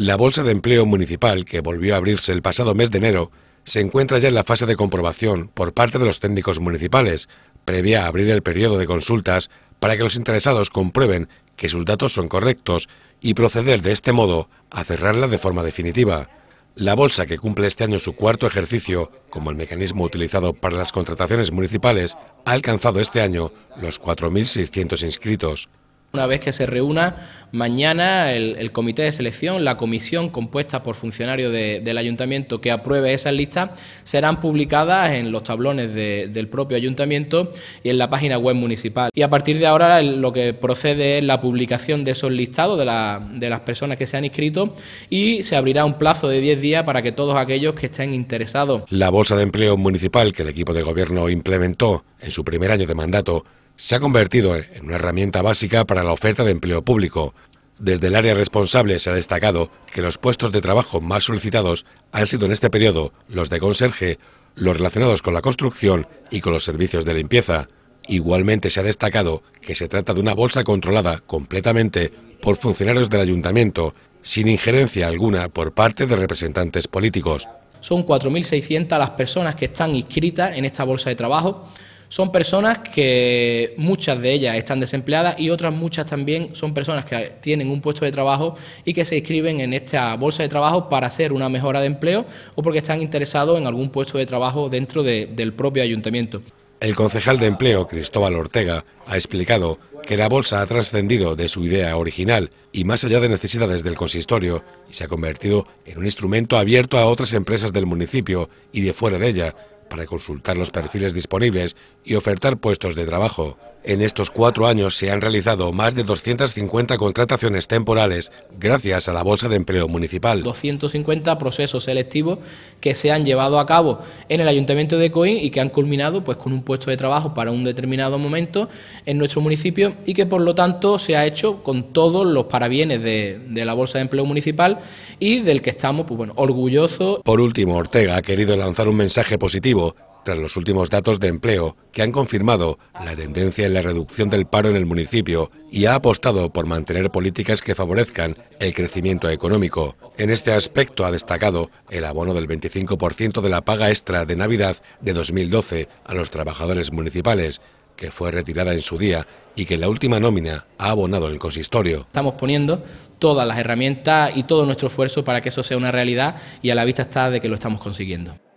La Bolsa de Empleo Municipal, que volvió a abrirse el pasado mes de enero, se encuentra ya en la fase de comprobación por parte de los técnicos municipales, previa a abrir el periodo de consultas para que los interesados comprueben que sus datos son correctos y proceder de este modo a cerrarla de forma definitiva. La bolsa, que cumple este año su cuarto ejercicio como el mecanismo utilizado para las contrataciones municipales, ha alcanzado este año los 4.600 inscritos. Una vez que se reúna mañana el, comité de selección, la comisión compuesta por funcionarios del ayuntamiento que apruebe esas listas, serán publicadas en los tablones del propio ayuntamiento y en la página web municipal. Y a partir de ahora lo que procede es la publicación de esos listados de, de las personas que se han inscrito y se abrirá un plazo de 10 días para que todos aquellos que estén interesados. La bolsa de empleo municipal que el equipo de gobierno implementó en su primer año de mandato se ha convertido en una herramienta básica para la oferta de empleo público. Desde el área responsable se ha destacado que los puestos de trabajo más solicitados han sido en este periodo los de conserje, los relacionados con la construcción y con los servicios de limpieza. Igualmente se ha destacado que se trata de una bolsa controlada completamente por funcionarios del ayuntamiento, sin injerencia alguna por parte de representantes políticos. Son 4.600 las personas que están inscritas en esta bolsa de trabajo, son personas que muchas de ellas están desempleadas y otras muchas también son personas que tienen un puesto de trabajo y que se inscriben en esta bolsa de trabajo para hacer una mejora de empleo o porque están interesados en algún puesto de trabajo dentro del propio ayuntamiento. El concejal de empleo, Cristóbal Ortega, ha explicado que la bolsa ha trascendido de su idea original y más allá de necesidades del consistorio y se ha convertido en un instrumento abierto a otras empresas del municipio y de fuera de ella para consultar los perfiles disponibles y ofertar puestos de trabajo. En estos cuatro años se han realizado más de 250 contrataciones temporales gracias a la Bolsa de Empleo Municipal. 250 procesos selectivos que se han llevado a cabo en el Ayuntamiento de Coín y que han culminado pues, con un puesto de trabajo para un determinado momento en nuestro municipio y que por lo tanto se ha hecho con todos los parabienes de, de la Bolsa de Empleo Municipal y del que estamos pues, bueno, orgullosos. Por último, Ortega ha querido lanzar un mensaje positivo tras los últimos datos de empleo que han confirmado la tendencia en la reducción del paro en el municipio y ha apostado por mantener políticas que favorezcan el crecimiento económico. En este aspecto ha destacado el abono del 25% de la paga extra de Navidad de 2012 a los trabajadores municipales, que fue retirada en su día y que la última nómina ha abonado el consistorio. Estamos poniendo todas las herramientas y todo nuestro esfuerzo para que eso sea una realidad y a la vista está de que lo estamos consiguiendo.